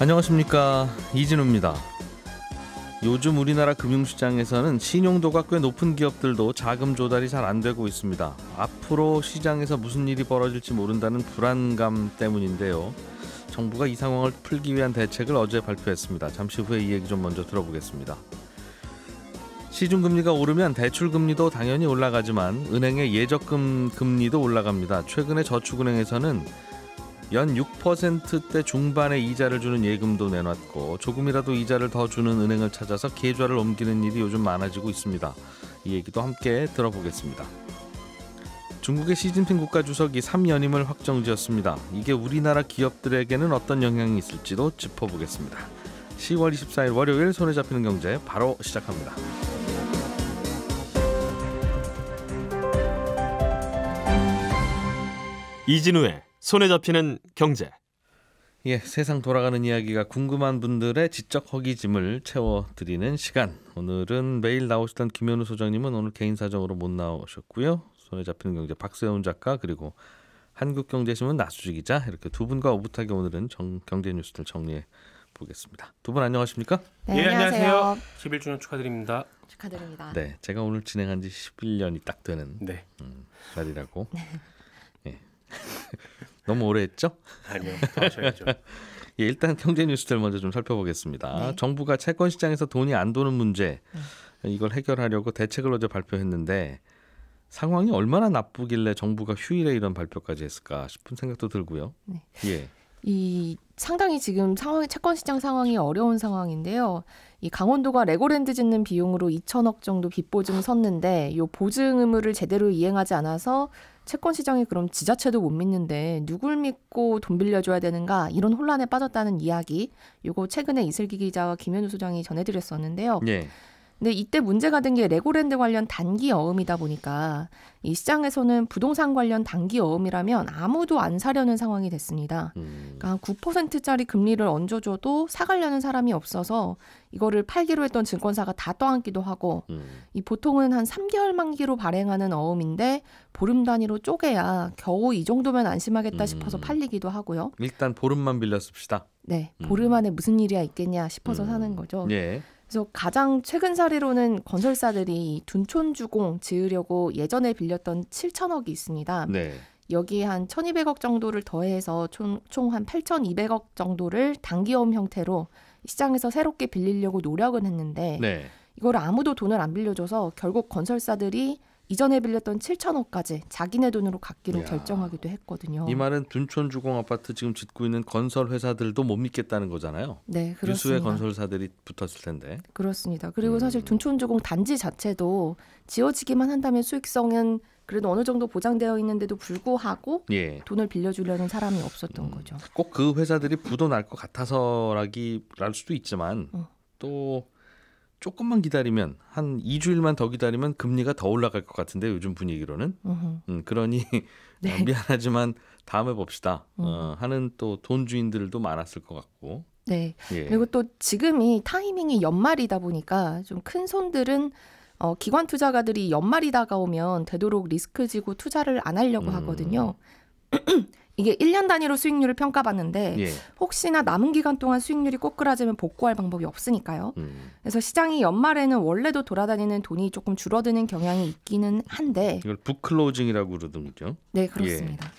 안녕하십니까 이진우입니다. 요즘 우리나라 금융시장에서는 신용도가 꽤 높은 기업들도 자금 조달이 잘 안 되고 있습니다. 앞으로 시장에서 무슨 일이 벌어질지 모른다는 불안감 때문인데요. 정부가 이 상황을 풀기 위한 대책을 어제 발표했습니다. 잠시 후에 이 얘기 좀 먼저 들어보겠습니다. 시중금리가 오르면 대출금리도 당연히 올라가지만 은행의 예적금 금리도 올라갑니다. 최근에 저축은행에서는 연 6%대 중반의 이자를 주는 예금도 내놨고 조금이라도 이자를 더 주는 은행을 찾아서 계좌를 옮기는 일이 요즘 많아지고 있습니다. 이 얘기도 함께 들어보겠습니다. 중국의 시진핑 국가주석이 3연임을 확정지었습니다. 이게 우리나라 기업들에게는 어떤 영향이 있을지도 짚어보겠습니다. 10월 24일 월요일 손에 잡히는 경제 바로 시작합니다. 이진우의 손에 잡히는 경제. 예, 세상 돌아가는 이야기가 궁금한 분들의 지적 허기짐을 채워드리는 시간. 오늘은 매일 나오시던 김현우 소장님은 오늘 개인 사정으로 못 나오셨고요. 손에 잡히는 경제 박세훈 작가 그리고 한국경제신문 나수지 기자 이렇게 두 분과 오붓하게 오늘은 정, 경제 뉴스들 정리해 보겠습니다. 두 분 안녕하십니까? 네, 예, 안녕하세요. 11주년 축하드립니다. 축하드립니다. 네, 제가 오늘 진행한 지 11년이 딱 되는 네. 음, 날이라고. 네. 예. 너무 오래 했죠? 아니요. 하셔야죠. 예, 일단 경제 뉴스들 먼저 좀 살펴보겠습니다. 네. 정부가 채권 시장에서 돈이 안 도는 문제 네. 이걸 해결하려고 대책을 어제 발표했는데 상황이 얼마나 나쁘길래 정부가 휴일에 이런 발표까지 했을까 싶은 생각도 들고요. 네. 예. 이 상당히 지금 상황 채권 시장 상황이 어려운 상황인데요. 이 강원도가 레고랜드 짓는 비용으로 2천억 정도 빚 보증 섰는데 요 보증 의무를 제대로 이행하지 않아서 채권 시장이 그럼 지자체도 못 믿는데 누굴 믿고 돈 빌려줘야 되는가 이런 혼란에 빠졌다는 이야기 요거 최근에 이슬기 기자와 김현우 소장이 전해드렸었는데요. 네. 근데 이때 문제가 된 게 레고랜드 관련 단기 어음이다 보니까 이 시장에서는 부동산 관련 단기 어음이라면 아무도 안 사려는 상황이 됐습니다. 음. 그러니까 9%짜리 금리를 얹어줘도 사가려는 사람이 없어서 이거를 팔기로 했던 증권사가 다 떠안기도 하고 음. 이 보통은 한 3개월 만기로 발행하는 어음인데 보름 단위로 쪼개야 겨우 이 정도면 안심하겠다 음. 싶어서 팔리기도 하고요. 일단 보름만 빌렸습시다. 네, 음. 보름 안에 무슨 일이야 있겠냐 싶어서 사는 음. 거죠. 예. 그래서 가장 최근 사례로는 건설사들이 둔촌주공 지으려고 예전에 빌렸던 7천억이 있습니다. 네. 여기에 한 1200억 정도를 더해서 총한 8200억 정도를 단기요금 형태로 시장에서 새롭게 빌리려고 노력은 했는데 네. 이걸 아무도 돈을 안 빌려줘서 결국 건설사들이 이전에 빌렸던 7천억까지 자기네 돈으로 갚기로 이야. 결정하기도 했거든요. 이 말은 둔촌 주공 아파트 지금 짓고 있는 건설 회사들도 못 믿겠다는 거잖아요. 네, 그렇습니다. 유수의 건설사들이 붙었을 텐데. 그렇습니다. 그리고 음. 사실 둔촌 주공 단지 자체도 지어지기만 한다면 수익성은 그래도 어느 정도 보장되어 있는데도 불구하고 예. 돈을 빌려주려는 사람이 없었던 음, 거죠. 꼭 그 회사들이 부도 날 것 같아서라기랄 수도 있지만 어. 또 조금만 기다리면 한 2주일만 더 기다리면 금리가 더 올라갈 것 같은데 요즘 분위기로는 음, 그러니 네. 네. 미안하지만 다음에 봅시다 어, 음. 하는 또 돈 주인들도 많았을 것 같고 네 예. 그리고 또 지금이 타이밍이 연말이다 보니까 좀 큰 손들은 어, 기관 투자가들이 연말이 다가오면 되도록 리스크 지고 투자를 안 하려고 음. 하거든요. 이게 1년 단위로 수익률을 평가받는데 예. 혹시나 남은 기간 동안 수익률이 꼬꾸라지면 복구할 방법이 없으니까요. 음. 그래서 시장이 연말에는 원래도 돌아다니는 돈이 조금 줄어드는 경향이 있기는 한데 이걸 북클로징이라고 그러더군요. 네, 그렇습니다. 예.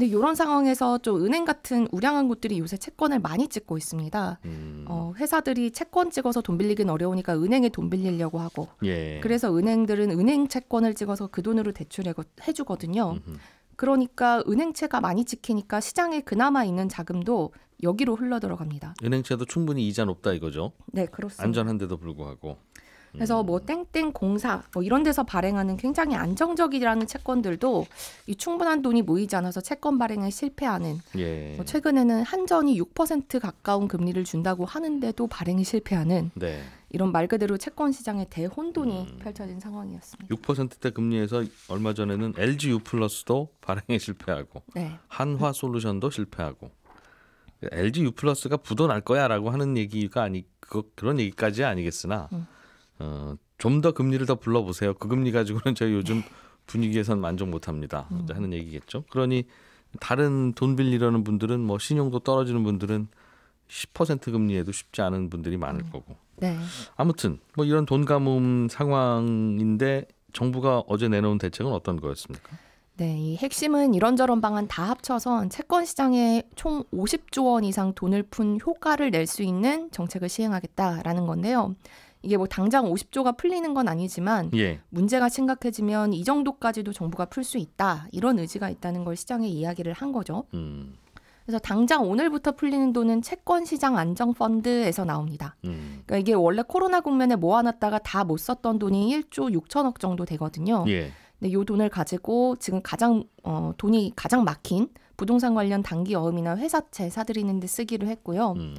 근데 이런 상황에서 좀 은행 같은 우량한 곳들이 요새 채권을 많이 찍고 있습니다. 음. 어, 회사들이 채권 찍어서 돈 빌리긴 어려우니까 은행에 돈 빌리려고 하고 예. 그래서 은행들은 은행 채권을 찍어서 그 돈으로 대출해 주거든요. 그러니까 은행채가 많이 찍히니까 시장에 그나마 있는 자금도 여기로 흘러 들어갑니다. 은행채도 충분히 이자 높다 이거죠? 네, 그렇습니다. 안전한데도 불구하고. 그래서 음. 뭐 땡땡 공사 뭐 이런 데서 발행하는 굉장히 안정적이라는 채권들도 이 충분한 돈이 모이지 않아서 채권 발행에 실패하는 예. 뭐 최근에는 한전이 6% 가까운 금리를 준다고 하는데도 발행이 실패하는 네. 이런 말 그대로 채권 시장의 대혼돈이 음. 펼쳐진 상황이었습니다. 6%대 금리에서 얼마 전에는 LG U+도 발행에 실패하고 네. 한화솔루션도 실패하고 LG U+가 부도 날 거야라고 하는 얘기가 아니 그, 그런 얘기까지 아니겠으나 음. 어, 좀 더 금리를 더 불러보세요. 그 금리 가지고는 저희 요즘 분위기에선 만족 못합니다. 음. 하는 얘기겠죠. 그러니 다른 돈 빌리려는 분들은 뭐 신용도 떨어지는 분들은 10% 금리에도 쉽지 않은 분들이 많을 음. 거고. 네. 아무튼 뭐 이런 돈 가뭄 상황인데 정부가 어제 내놓은 대책은 어떤 거였습니까? 네, 이 핵심은 이런저런 방안 다 합쳐서 채권 시장에 총 50조 원 이상 돈을 푼 효과를 낼 수 있는 정책을 시행하겠다라는 건데요. 이게 뭐 당장 50조가 풀리는 건 아니지만 예. 문제가 심각해지면 이 정도까지도 정부가 풀 수 있다 이런 의지가 있다는 걸 시장의 이야기를 한 거죠. 음. 그래서 당장 오늘부터 풀리는 돈은 채권 시장 안정 펀드에서 나옵니다. 음. 그러니까 이게 원래 코로나 국면에 모아놨다가 다 못 썼던 돈이 1조 6천억 정도 되거든요. 예. 근데 요 돈을 가지고 지금 가장 어, 돈이 가장 막힌 부동산 관련 단기 어음이나 회사채 사들이는 데 쓰기로 했고요. 음.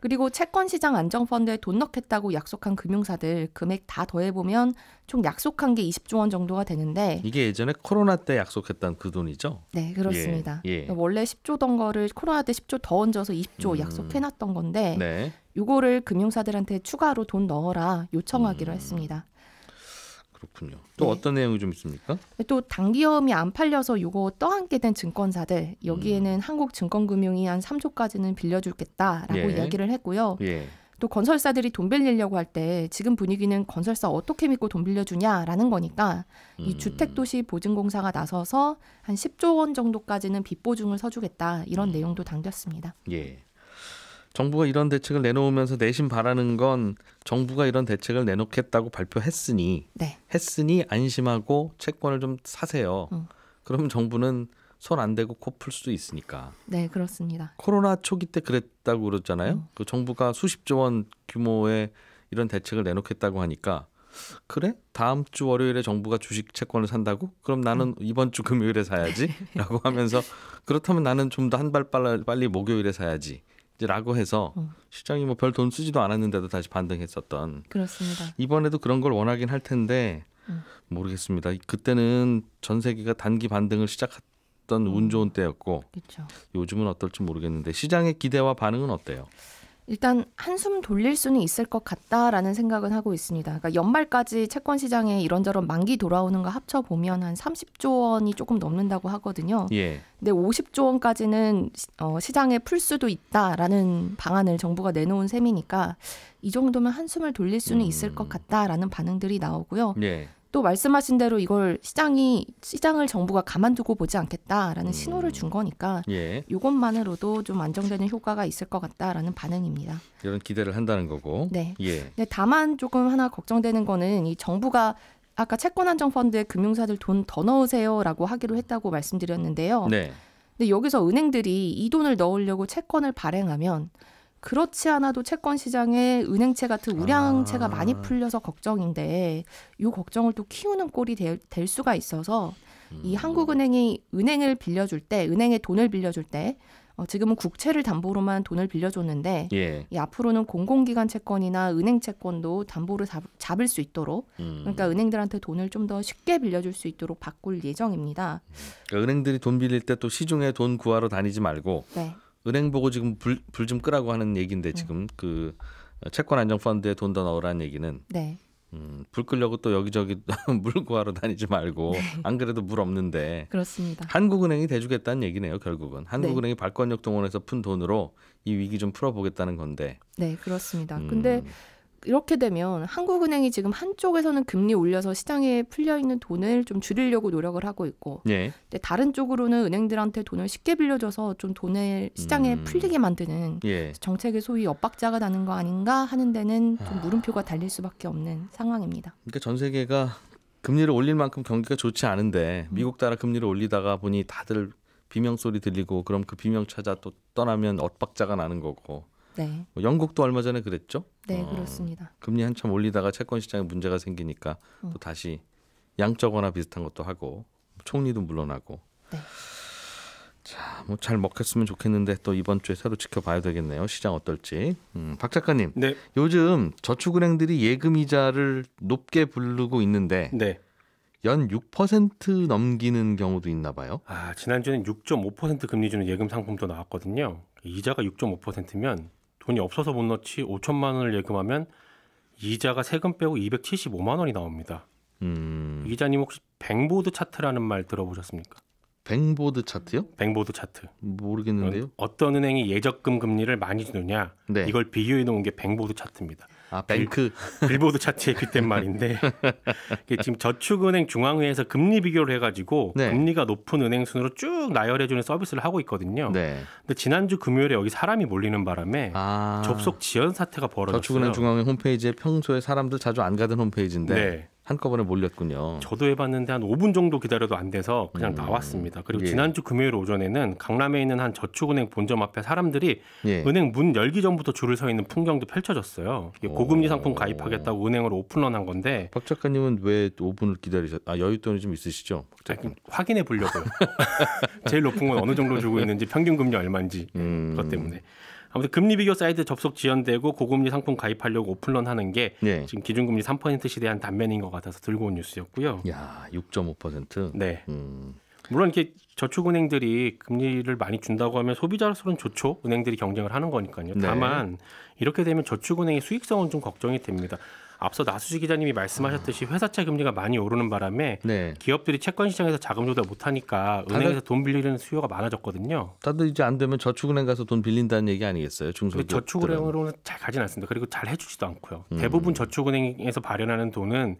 그리고 채권시장 안정펀드에 돈 넣겠다고 약속한 금융사들 금액 다 더해보면 총 약속한 게 20조 원 정도가 되는데 이게 예전에 코로나 때 약속했던 그 돈이죠? 네 그렇습니다. 예, 예. 원래 10조 던 거를 코로나 때 10조 더 얹어서 20조 음, 약속해놨던 건데 네. 요거를 금융사들한테 추가로 돈 넣어라 요청하기로 음. 했습니다. 그렇군요. 또 네. 어떤 내용이 좀 있습니까? 또 단기염이 안 팔려서 이거 떠안게 된 증권사들 여기에는 음. 한국증권금융이 한 3조까지는 빌려주겠다라고 예. 이야기를 했고요. 예. 또 건설사들이 돈 빌리려고 할 때 지금 분위기는 건설사 어떻게 믿고 돈 빌려주냐라는 거니까 이 음. 주택도시보증공사가 나서서 한 10조 원 정도까지는 빚 보증을 서주겠다 이런 음. 내용도 담겼습니다. 예. 정부가 이런 대책을 내놓으면서 내심 바라는 건 정부가 이런 대책을 내놓겠다고 발표했으니 네. 했으니 안심하고 채권을 좀 사세요. 음. 그럼 정부는 손 안 대고 코 풀 수도 있으니까. 네, 그렇습니다. 코로나 초기 때 그랬다고 그러잖아요. 음. 그 정부가 수십조 원 규모의 이런 대책을 내놓겠다고 하니까 그래? 다음 주 월요일에 정부가 주식 채권을 산다고? 그럼 나는 음. 이번 주 금요일에 사야지라고 하면서 그렇다면 나는 좀 더 한발 빨리 목요일에 사야지. 라고 해서 시장이 어. 뭐별 돈 쓰지도 않았는데도 다시 반등했었던 그렇습니다. 이번에도 그런 걸 원하긴 할 텐데 음. 모르겠습니다. 그때는 전 세계가 단기 반등을 시작했던 운 좋은 때였고 그쵸. 요즘은 어떨지 모르겠는데 시장의 기대와 반응은 어때요? 일단 한숨 돌릴 수는 있을 것 같다라는 생각은 하고 있습니다. 그러니까 연말까지 채권 시장에 이런저런 만기 돌아오는 거 합쳐 보면 한 30조 원이 조금 넘는다고 하거든요. 예. 근데 50조 원까지는 어, 시장에 풀 수도 있다라는 방안을 정부가 내놓은 셈이니까 이 정도면 한숨을 돌릴 수는 음. 있을 것 같다라는 반응들이 나오고요. 예. 또 말씀하신 대로 이걸 시장이 시장을 정부가 가만두고 보지 않겠다라는 음. 신호를 준 거니까 예. 이것만으로도 좀 안정되는 효과가 있을 것 같다라는 반응입니다. 이런 기대를 한다는 거고. 네. 예. 네, 다만 조금 하나 걱정되는 거는 이 정부가 아까 채권 안정 펀드에 금융사들 돈 더 넣으세요라고 하기로 했다고 말씀드렸는데요. 네. 근데 여기서 은행들이 이 돈을 넣으려고 채권을 발행하면 그렇지 않아도 채권 시장에 은행채 같은 우량채가 아. 많이 풀려서 걱정인데 이 걱정을 또 키우는 꼴이 될, 될 수가 있어서 음. 이 한국은행이 은행을 빌려줄 때 은행에 돈을 빌려줄 때 어, 지금은 국채를 담보로만 돈을 빌려줬는데 예. 이 앞으로는 공공기관 채권이나 은행 채권도 담보를 잡, 을수 있도록 음. 그러니까 은행들한테 돈을 좀 더 쉽게 빌려줄 수 있도록 바꿀 예정입니다. 그러니까 은행들이 돈 빌릴 때 또 시중에 돈 구하러 다니지 말고 네. 은행 보고 지금 불 불 좀 끄라고 하는 얘기인데 음. 지금 그 채권 안정 펀드에 돈 더 넣으라는 얘기는 네. 음, 불 끌려고 또 여기저기 물 구하러 다니지 말고 네. 안 그래도 물 없는데 그렇습니다. 한국은행이 대주겠다는 얘기네요. 결국은 한국은행이 네. 발권력 동원해서 푼 돈으로 이 위기 좀 풀어보겠다는 건데. 네, 그렇습니다. 음. 근데 이렇게 되면 한국은행이 지금 한쪽에서는 금리 올려서 시장에 풀려 있는 돈을 좀 줄이려고 노력을 하고 있고, 예. 근데 다른 쪽으로는 은행들한테 돈을 쉽게 빌려줘서 좀 돈을 시장에 음. 풀리게 만드는 예. 정책의 소위 엇박자가 나는 거 아닌가 하는 데는 아. 좀 물음표가 달릴 수밖에 없는 상황입니다. 그러니까 전 세계가 금리를 올릴 만큼 경기가 좋지 않은데 음. 미국 따라 금리를 올리다가 보니 다들 비명 소리 들리고 그럼 그 비명 찾아 또 떠나면 엇박자가 나는 거고 네. 뭐 영국도 얼마 전에 그랬죠. 네, 어, 그렇습니다. 금리 한참 올리다가 채권 시장에 문제가 생기니까 어. 또 다시 양적 완화 비슷한 것도 하고 총리도 물러나고. 네. 자, 뭐 잘 먹혔으면 좋겠는데 또 이번 주에 새로 지켜봐야 되겠네요. 시장 어떨지. 음, 박 작가님. 네. 요즘 저축은행들이 예금 이자를 높게 부르고 있는데 네. 연6% 넘기는 경우도 있나 봐요. 아, 지난주에는 6.5% 금리 주는 예금 상품도 나왔거든요. 이자가 6.5%면 돈이 없어서 못 넣지 5천만 원을 예금하면 이자가 세금 빼고 275만 원이 나옵니다. 음. 이자님 혹시 뱅보드 차트라는 말 들어보셨습니까? 뱅보드 차트요? 뱅보드 차트. 모르겠는데요. 어떤 은행이 예적금 금리를 많이 주느냐 네. 이걸 비교해 놓은 게 뱅보드 차트입니다. 아, 그러니까 뱅크. 빌보드 차트에 그때 말인데 지금 저축은행 중앙회에서 금리 비교를 해가지고 네. 금리가 높은 은행 순으로 쭉 나열해주는 서비스를 하고 있거든요. 네. 근데 지난주 금요일에 여기 사람이 몰리는 바람에 아. 접속 지연 사태가 벌어졌어요. 저축은행 중앙회 홈페이지에 평소에 사람들 자주 안 가던 홈페이지인데. 네. 한꺼번에 몰렸군요. 저도 해봤는데 한 5분 정도 기다려도 안 돼서 그냥 음. 나왔습니다. 그리고 예. 지난주 금요일 오전에는 강남에 있는 한 저축은행 본점 앞에 사람들이 예. 은행 문 열기 전부터 줄을 서 있는 풍경도 펼쳐졌어요. 고금리 상품 가입하겠다고 은행으로 오픈런 한 건데. 박 작가님은 왜 5분을 기다리셨? 아 여윳돈이 좀 있으시죠? 확인해 보려고요. 제일 높은 건 어느 정도 주고 있는지 평균 금리 얼마인지 음. 그것 때문에. 아무튼 금리 비교 사이트 접속 지연되고 고금리 상품 가입하려고 오픈런 하는 게 네. 지금 기준금리 3% 시대한 단면인 것 같아서 들고 온 뉴스였고요. 야, 6.5%. 네. 음. 물론 이렇게 저축은행들이 금리를 많이 준다고 하면 소비자로서는 좋죠. 은행들이 경쟁을 하는 거니까요. 네. 다만 네. 이렇게 되면 저축은행의 수익성은 좀 걱정이 됩니다. 앞서 나수지 기자님이 말씀하셨듯이 회사채 금리가 많이 오르는 바람에 네. 기업들이 채권 시장에서 자금 조달 못하니까 은행에서 돈 빌리는 수요가 많아졌거든요. 다들 이제 안 되면 저축은행 가서 돈 빌린다는 얘기 아니겠어요? 중소기업 저축은행으로는 잘 가진 않습니다. 그리고 잘 해주지도 않고요. 음. 대부분 저축은행에서 마련하는 돈은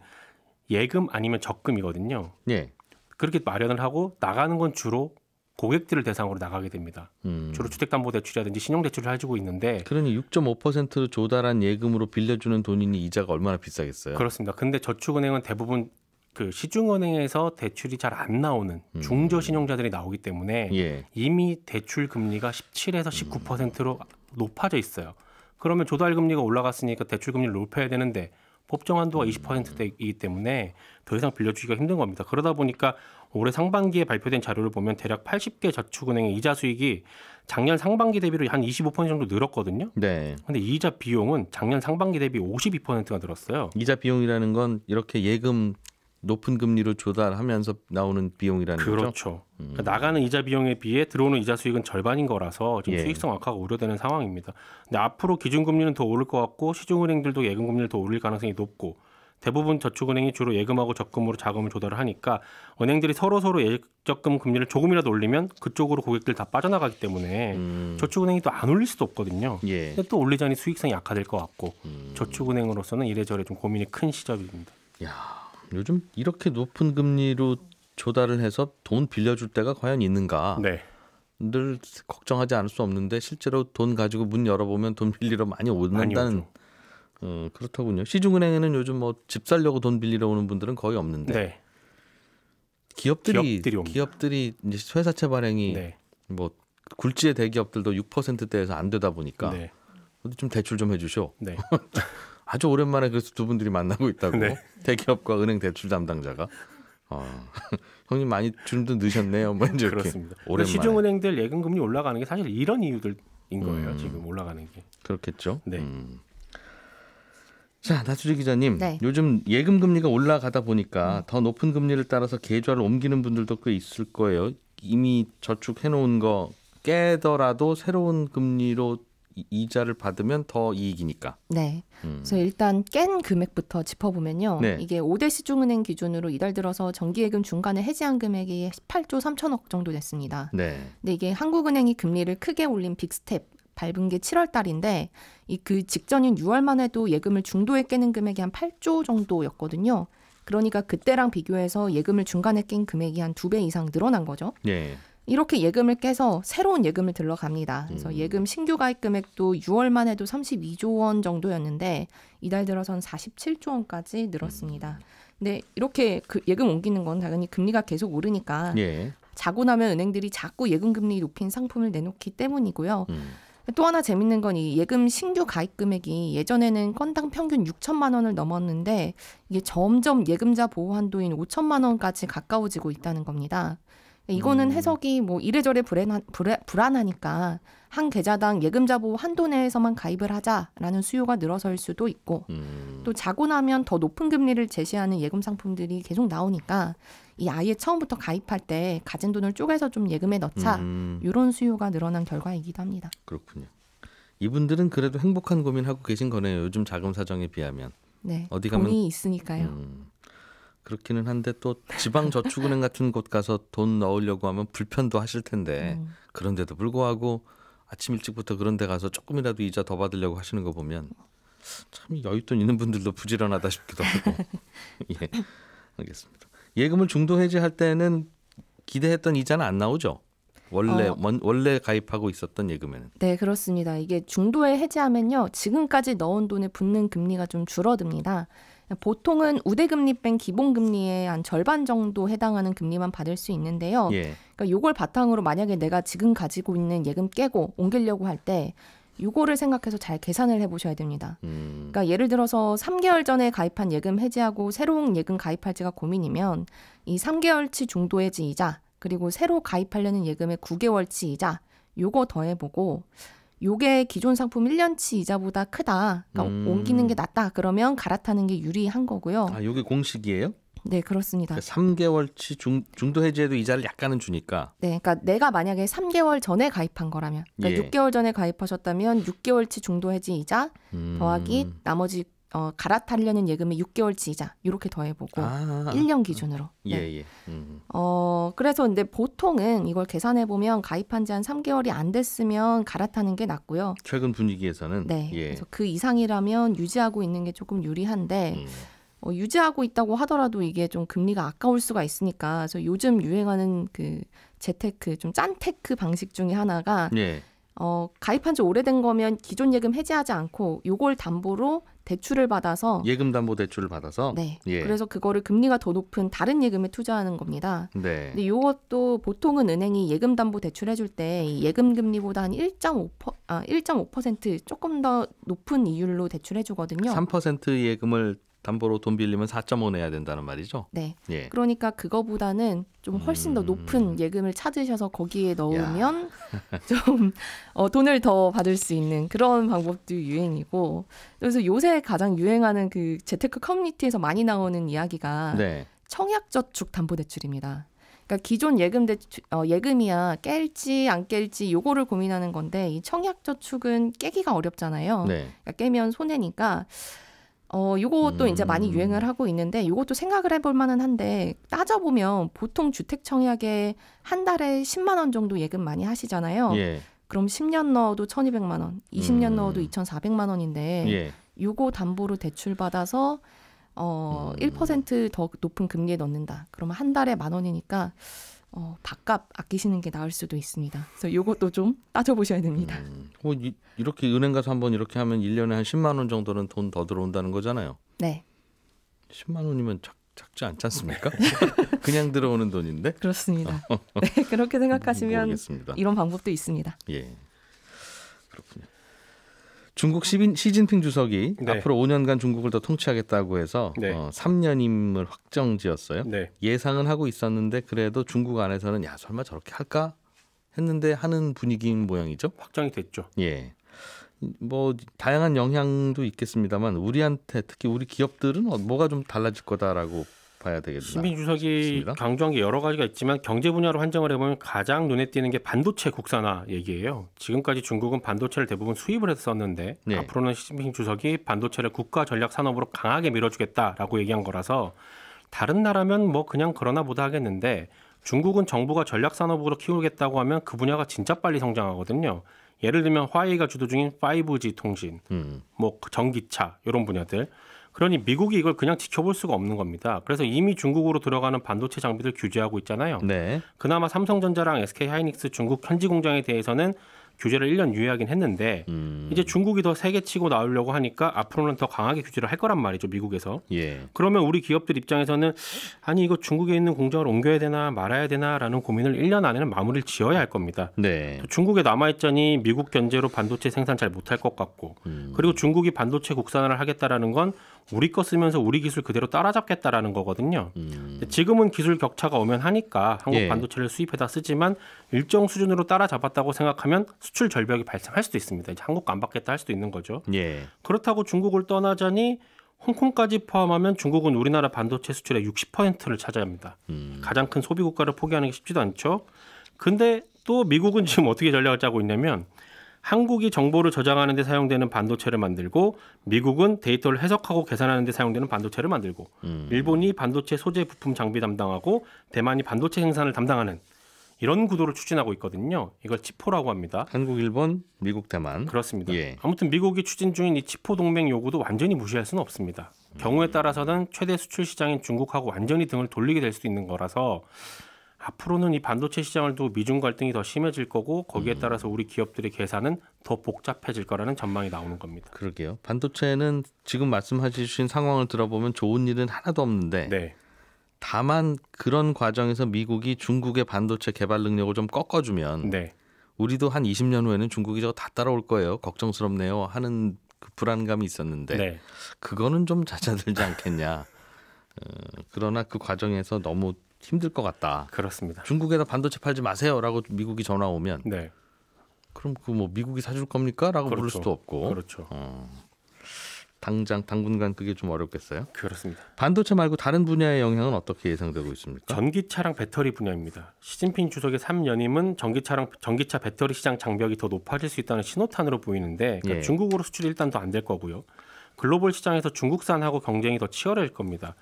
예금 아니면 적금이거든요. 예. 그렇게 마련을 하고 나가는 건 주로 고객들을 대상으로 나가게 됩니다. 음. 주로 주택담보대출이라든지 신용대출을 해주고 있는데 그러니 6.5%를 조달한 예금으로 빌려주는 돈이니 이자가 얼마나 비싸겠어요? 그렇습니다. 근데 저축은행은 대부분 그 시중은행에서 대출이 잘 안 나오는 음. 중저신용자들이 나오기 때문에 예. 이미 대출 금리가 17에서 19%로 높아져 있어요. 그러면 조달 금리가 올라갔으니까 대출 금리를 높여야 되는데 법정 한도가 20%대이기 음. 때문에 더 이상 빌려주기가 힘든 겁니다. 그러다 보니까 올해 상반기에 발표된 자료를 보면 대략 80개 저축은행의 이자 수익이 작년 상반기 대비로 한 25% 정도 늘었거든요. 네. 근데 이자 비용은 작년 상반기 대비 52%가 늘었어요. 이자 비용이라는 건 이렇게 예금 높은 금리로 조달하면서 나오는 비용이라는 그렇죠. 거죠. 그렇죠. 음. 그러니까 나가는 이자 비용에 비해 들어오는 이자 수익은 절반인 거라서 지금 예. 수익성 악화가 우려되는 상황입니다. 근데 앞으로 기준금리는 더 오를 것 같고 시중은행들도 예금금리를 더 올릴 가능성이 높고 대부분 저축은행이 주로 예금하고 적금으로 자금을 조달을 하니까 은행들이 서로서로 예적금 금리를 조금이라도 올리면 그쪽으로 고객들 다 빠져나가기 때문에 음. 저축은행이 또 안 올릴 수도 없거든요. 예. 근데 또 올리자니 수익성이 약화될 것 같고 음. 저축은행으로서는 이래저래 좀 고민이 큰 시점입니다. 야. 요즘 이렇게 높은 금리로 조달을 해서 돈 빌려줄 때가 과연 있는가? 네. 늘 걱정하지 않을 수 없는데 실제로 돈 가지고 문 열어보면 돈 빌리러 많이 오는다는 어, 그렇더군요. 시중은행에는 요즘 뭐 집 살려고 돈 빌리러 오는 분들은 거의 없는데 네. 기업들이 기업들이, 기업들이, 이제 회사채 발행이 네. 뭐 굴지의 대기업들도 6%대에서 안 되다 보니까 네. 좀 대출 좀 해주쇼. 네. 아주 오랜만에 그래서 두 분들이 만나고 있다고 네. 대기업과 은행 대출 담당자가 어. 형님 많이 주름도 넣셨네요뭐 이제 그렇습니다. 오랜만에. 시중은행들 예금 금리 올라가는 게 사실 이런 이유들인 거예요. 음. 지금 올라가는 게 그렇겠죠. 네. 음. 자 나주리 기자님, 네. 요즘 예금 금리가 올라가다 보니까 음. 더 높은 금리를 따라서 계좌를 옮기는 분들도 꽤 있을 거예요. 이미 저축해 놓은 거 깨더라도 새로운 금리로 이자를 받으면 더 이익이니까. 네. 음. 그래서 일단 깬 금액부터 짚어보면요. 네. 이게 5대 시중은행 기준으로 이달 들어서 정기예금 중간에 해지한 금액이 18조 3천억 정도 됐습니다. 네. 근데 이게 한국은행이 금리를 크게 올린 빅스텝 밟은 게 7월 달인데 이 그 직전인 6월만 해도 예금을 중도에 깨는 금액이 한 8조 정도였거든요. 그러니까 그때랑 비교해서 예금을 중간에 낀 금액이 한 두 배 이상 늘어난 거죠. 네. 이렇게 예금을 깨서 새로운 예금을 들러갑니다. 그래서 음. 예금 신규 가입 금액도 6월만 해도 32조 원 정도였는데 이달 들어선 47조 원까지 늘었습니다. 음. 근데 이렇게 그 예금 옮기는 건 당연히 금리가 계속 오르니까 예. 자고 나면 은행들이 자꾸 예금 금리 높인 상품을 내놓기 때문이고요. 음. 또 하나 재밌는 건 이 예금 신규 가입 금액이 예전에는 건당 평균 6천만 원을 넘었는데 이게 점점 예금자 보호 한도인 5천만 원까지 가까워지고 있다는 겁니다. 네, 이거는 음. 해석이 뭐 이래저래 불안, 불 불안하니까 한 계좌당 예금자 보호 한도 내에서만 가입을 하자라는 수요가 늘어설 수도 있고 음. 또 자고 나면 더 높은 금리를 제시하는 예금 상품들이 계속 나오니까 이 아예 처음부터 가입할 때 가진 돈을 쪼개서 좀 예금에 넣자 음. 이런 수요가 늘어난 결과이기도 합니다. 그렇군요. 이분들은 그래도 행복한 고민하고 계신 거네요. 요즘 자금 사정에 비하면. 네. 어디 가면 돈이 있으니까요. 음. 그렇기는 한데 또 지방 저축은행 같은 곳 가서 돈 넣으려고 하면 불편도 하실 텐데 음. 그런데도 불구하고 아침 일찍부터 그런 데 가서 조금이라도 이자 더 받으려고 하시는 거 보면 참 여윳돈 있는 분들도 부지런하다 싶기도 하고 예 알겠습니다 예금을 중도 해지할 때는 기대했던 이자는 안 나오죠 원래 어. 원래 가입하고 있었던 예금에는 네 그렇습니다 이게 중도에 해지하면요 지금까지 넣은 돈에 붙는 금리가 좀 줄어듭니다 보통은 우대금리 뺀 기본금리의 한 절반 정도 해당하는 금리만 받을 수 있는데요. 예. 그러니까 요걸 바탕으로 만약에 내가 지금 가지고 있는 예금 깨고 옮기려고 할 때 요거를 생각해서 잘 계산을 해보셔야 됩니다. 음. 그러니까 예를 들어서 3개월 전에 가입한 예금 해지하고 새로운 예금 가입할지가 고민이면 이 3개월치 중도해지 이자 그리고 새로 가입하려는 예금의 9개월치 이자 요거 더해보고 요게 기존 상품 1년치 이자보다 크다. 그러니까 음. 옮기는 게 낫다. 그러면 갈아타는 게 유리한 거고요. 아, 요게 공식이에요? 네, 그렇습니다. 그러니까 3개월치 중, 중도 해지에도 이자를 약간은 주니까. 네, 그러니까 내가 만약에 3개월 전에 가입한 거라면, 그러니까 예. 6개월 전에 가입하셨다면 6개월치 중도 해지 이자 음. 더하기 나머지 어, 갈아타려는 예금에 6개월치 이자 이렇게 더해보고 아, 1년 기준으로. 예, 네. 예, 예. 음. 어 그래서 근데 보통은 이걸 계산해 보면 가입한 지 한 3개월이 안 됐으면 갈아타는 게 낫고요. 최근 분위기에서는 네. 예. 그래서 그 이상이라면 유지하고 있는 게 조금 유리한데. 음. 어, 유지하고 있다고 하더라도 이게 좀 금리가 아까울 수가 있으니까 그래서 요즘 유행하는 그 재테크 좀 짠테크 방식 중에 하나가 예. 어, 가입한 지 오래된 거면 기존 예금 해지하지 않고 요걸 담보로 대출을 받아서 예금 담보 대출을 받아서 네. 예. 그래서 그거를 금리가 더 높은 다른 예금에 투자하는 겁니다. 네. 근데 요것도 보통은 은행이 예금 담보 대출 해줄 때 예금 금리보다 한1.5% 아, 1.5% 조금 더 높은 이율로 대출해 주거든요. 3% 예금을 담보로 돈 빌리면 4.5 내야 된다는 말이죠. 네. 예. 그러니까 그거보다는 좀 훨씬 음... 더 높은 음. 예금을 찾으셔서 거기에 넣으면 좀 어, 돈을 더 받을 수 있는 그런 방법도 유행이고 그래서 요새 가장 유행하는 그 재테크 커뮤니티에서 많이 나오는 이야기가 네. 청약저축 담보대출입니다. 그러니까 기존 예금 대 어, 예금이야 깰지 안 깰지 요거를 고민하는 건데 이 청약저축은 깨기가 어렵잖아요. 네. 그러니까 깨면 손해니까 어, 요것도 음. 이제 많이 음. 유행을 하고 있는데 요것도 생각을 해볼 만은 한데 따져보면 보통 주택 청약에 한 달에 10만 원 정도 예금 많이 하시잖아요. 예. 그럼 10년 넣어도 1,200만 원, 20년 음. 넣어도 2,400만 원인데 예. 요거 담보로 대출 받아서 어, 음. 1%더 높은 금리에 넣는다. 그러면 한 달에 만 원이니까 어, 밥값 아끼시는 게 나을 수도 있습니다. 그래서 요것도 좀 따져보셔야 됩니다. 음, 뭐 이, 렇게 은행 가서 한번 이렇게 하면 1년에 한 10만 원 정도는 돈 더 들어온다는 거잖아요. 네. 10만 원이면 작, 작지 않지 않습니까? 네. 그냥 들어오는 돈인데. 그렇습니다. 네, 그렇게 생각하시면 모르겠습니다. 이런 방법도 있습니다. 예. 그렇군요. 중국 시빈, 시진핑 주석이 네. 앞으로 5년간 중국을 더 통치하겠다고 해서 네. 어, 3년임을 확정지었어요. 네. 예상은 하고 있었는데 그래도 중국 안에서는 야 설마 저렇게 할까 했는데 하는 분위기인 모양이죠. 확정이 됐죠. 예. 뭐 다양한 영향도 있겠습니다만 우리한테 특히 우리 기업들은 어, 뭐가 좀 달라질 거다라고 봐야 되겠나? 시민 주석이 강조한 게 여러 가지가 있지만 경제 분야로 한정을 해보면 가장 눈에 띄는 게 반도체 국산화 얘기예요. 지금까지 중국은 반도체를 대부분 수입을 했었는데 네. 앞으로는 시민 주석이 반도체를 국가 전략 산업으로 강하게 밀어주겠다라고 얘기한 거라서 다른 나라면 뭐 그냥 그러나 보다 하겠는데 중국은 정부가 전략 산업으로 키우겠다고 하면 그 분야가 진짜 빨리 성장하거든요. 예를 들면 화웨이가 주도 중인 5G 통신, 음. 뭐 전기차 이런 분야들. 그러니 미국이 이걸 그냥 지켜볼 수가 없는 겁니다. 그래서 이미 중국으로 들어가는 반도체 장비들 규제하고 있잖아요. 네. 그나마 삼성전자랑 SK 하이닉스 중국 현지 공장에 대해서는 규제를 1년 유예하긴 했는데 음. 이제 중국이 더 세게 치고 나오려고 하니까 앞으로는 더 강하게 규제를 할 거란 말이죠 미국에서. 예. 그러면 우리 기업들 입장에서는 아니 이거 중국에 있는 공장을 옮겨야 되나 말아야 되나라는 고민을 1년 안에는 마무리를 지어야 할 겁니다. 네. 중국에 남아 있자니 미국 견제로 반도체 생산 잘 못할 것 같고 음. 그리고 중국이 반도체 국산화를 하겠다라는 건 우리 거 쓰면서 우리 기술 그대로 따라잡겠다라는 거거든요. 음. 지금은 기술 격차가 오면 하니까 한국 예. 반도체를 수입해다 쓰지만 일정 수준으로 따라잡았다고 생각하면 수출 절벽이 발생할 수도 있습니다. 이제 한국 안 받겠다 할 수도 있는 거죠. 예. 그렇다고 중국을 떠나자니 홍콩까지 포함하면 중국은 우리나라 반도체 수출의 60%를 차지합니다. 음. 가장 큰 소비 국가를 포기하는 게 쉽지도 않죠. 근데 또 미국은 지금 어떻게 전략을 짜고 있냐면 한국이 정보를 저장하는 데 사용되는 반도체를 만들고 미국은 데이터를 해석하고 계산하는 데 사용되는 반도체를 만들고 음. 일본이 반도체 소재 부품 장비 담당하고 대만이 반도체 생산을 담당하는 이런 구도를 추진하고 있거든요. 이걸 치포라고 합니다. 한국, 일본, 미국, 대만. 그렇습니다. 예. 아무튼 미국이 추진 중인 이 치포 동맹 요구도 완전히 무시할 수는 없습니다. 경우에 음. 따라서는 최대 수출 시장인 중국하고 완전히 등을 돌리게 될 수도 있는 거라서 앞으로는 이 반도체 시장을 두고 미중 갈등이 더 심해질 거고 거기에 음. 따라서 우리 기업들의 계산은 더 복잡해질 거라는 전망이 나오는 겁니다. 그러게요. 반도체는 지금 말씀하신 상황을 들어보면 좋은 일은 하나도 없는데 네. 다만 그런 과정에서 미국이 중국의 반도체 개발 능력을 좀 꺾어주면 네. 우리도 한 20년 후에는 중국이 저다 따라올 거예요. 걱정스럽네요. 하는 그 불안감이 있었는데 네. 그거는 좀 잦아들지 않겠냐. 어, 그러나 그 과정에서 너무 힘들 것 같다. 그렇습니다. 중국에다 반도체 팔지 마세요라고 미국이 전화 오면 네. 그럼 그 뭐 미국이 사줄 겁니까?라고 그렇죠. 물을 수도 없고 그렇죠. 어. 당장 당분간 그게 좀 어렵겠어요. 그렇습니다. 반도체 말고 다른 분야의 영향은 어떻게 예상되고 있습니까? 전기차랑 배터리 분야입니다. 시진핑 주석의 3연임은 전기차랑 전기차 배터리 시장 장벽이 더 높아질 수 있다는 신호탄으로 보이는데 그러니까 예. 중국으로 수출 일단 더 안 될 거고요. 글로벌 시장에서 중국산하고 경쟁이 더 치열할 겁니다.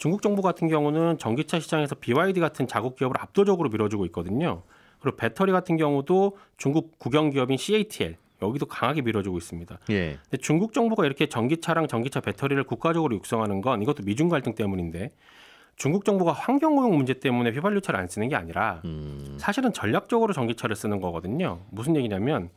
중국 정부 같은 경우는 전기차 시장에서 BYD 같은 자국 기업을 압도적으로 밀어주고 있거든요. 그리고 배터리 같은 경우도 중국 국영 기업인 CATL 여기도 강하게 밀어주고 있습니다. 예. 근데 중국 정부가 이렇게 전기차랑 전기차 배터리를 국가적으로 육성하는 건 이것도 미중 갈등 때문인데 중국 정부가 환경오용 문제 때문에 휘발유차를 안 쓰는 게 아니라 음. 사실은 전략적으로 전기차를 쓰는 거거든요. 무슨 얘기냐면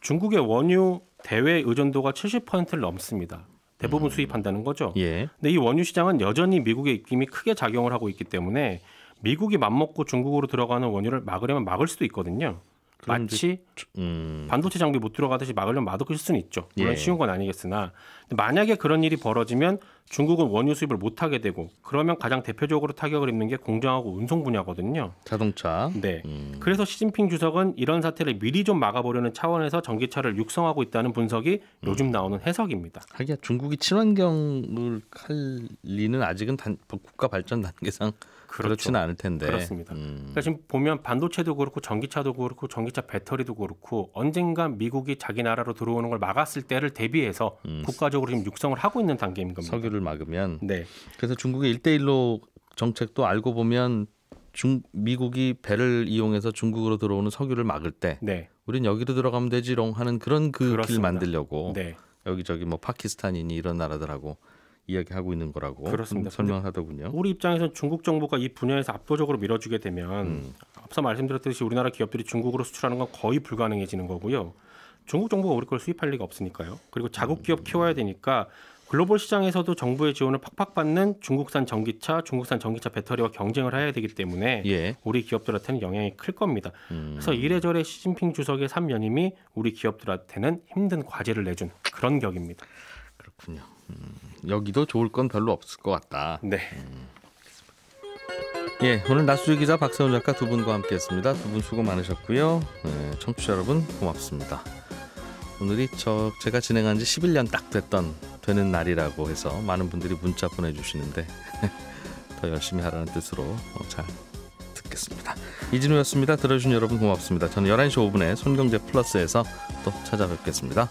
중국의 원유 대외 의존도가 70%를 넘습니다. 대부분 음. 수입한다는 거죠. 예. 근데 이 원유 시장은 여전히 미국의 입김이 크게 작용을 하고 있기 때문에 미국이 맞먹고 중국으로 들어가는 원유를 막으려면 막을 수도 있거든요. 마치 음. 반도체 장비 못 들어가듯이 막으려면 막도클 수는 있죠. 물론 예. 쉬운 건 아니겠으나 만약에 그런 일이 벌어지면 중국은 원유 수입을 못 하게 되고 그러면 가장 대표적으로 타격을 입는 게 공장하고 운송 분야거든요. 자동차. 네. 음. 그래서 시진핑 주석은 이런 사태를 미리 좀 막아보려는 차원에서 전기차를 육성하고 있다는 분석이 음. 요즘 나오는 해석입니다. 하기야 중국이 친환경을 할 리는 아직은 단, 국가 발전 단계상 그렇죠. 그렇지는 그렇죠. 않을 텐데 그렇습니다. 음. 그러니까 지금 보면 반도체도 그렇고 전기차도 그렇고 전기차 배터리도 그렇고 언젠가 미국이 자기 나라로 들어오는 걸 막았을 때를 대비해서 음. 국가적으로 지금 육성을 하고 있는 단계인 겁니다. 석유를 막으면 네. 그래서 중국의 일대일로 정책도 알고 보면 중 미국이 배를 이용해서 중국으로 들어오는 석유를 막을 때 네. 우린 여기로 들어가면 되지롱 하는 그런 그길 만들려고 네. 여기저기 뭐 파키스탄이니 이런 나라들하고 이야기하고 있는 거라고 그렇습니다. 설명하더군요. 우리 입장에서 중국 정부가 이 분야에서 압도적으로 밀어주게 되면 음. 앞서 말씀드렸듯이 우리나라 기업들이 중국으로 수출하는 건 거의 불가능해지는 거고요. 중국 정부가 우리 걸 수입할 리가 없으니까요. 그리고 자국 음. 기업 키워야 되니까 글로벌 시장에서도 정부의 지원을 팍팍 받는 중국산 전기차, 중국산 전기차 배터리와 경쟁을 해야 되기 때문에 예. 우리 기업들한테는 영향이 클 겁니다. 음. 그래서 이래저래 시진핑 주석의 3연임이 우리 기업들한테는 힘든 과제를 내준 그런 격입니다. 그렇군요. 음, 여기도 좋을 건 별로 없을 것 같다. 네. 음. 예, 오늘 나수지 기자 박세훈 작가 두 분과 함께했습니다. 두 분 수고 많으셨고요. 네, 청취자 여러분 고맙습니다. 오늘이 저 제가 진행한 지 11년 딱 됐던 되는 날이라고 해서 많은 분들이 문자 보내주시는데 더 열심히 하라는 뜻으로 잘 듣겠습니다. 이진우였습니다. 들어주신 여러분 고맙습니다. 저는 11시 5분에 손경제 플러스에서 또 찾아뵙겠습니다.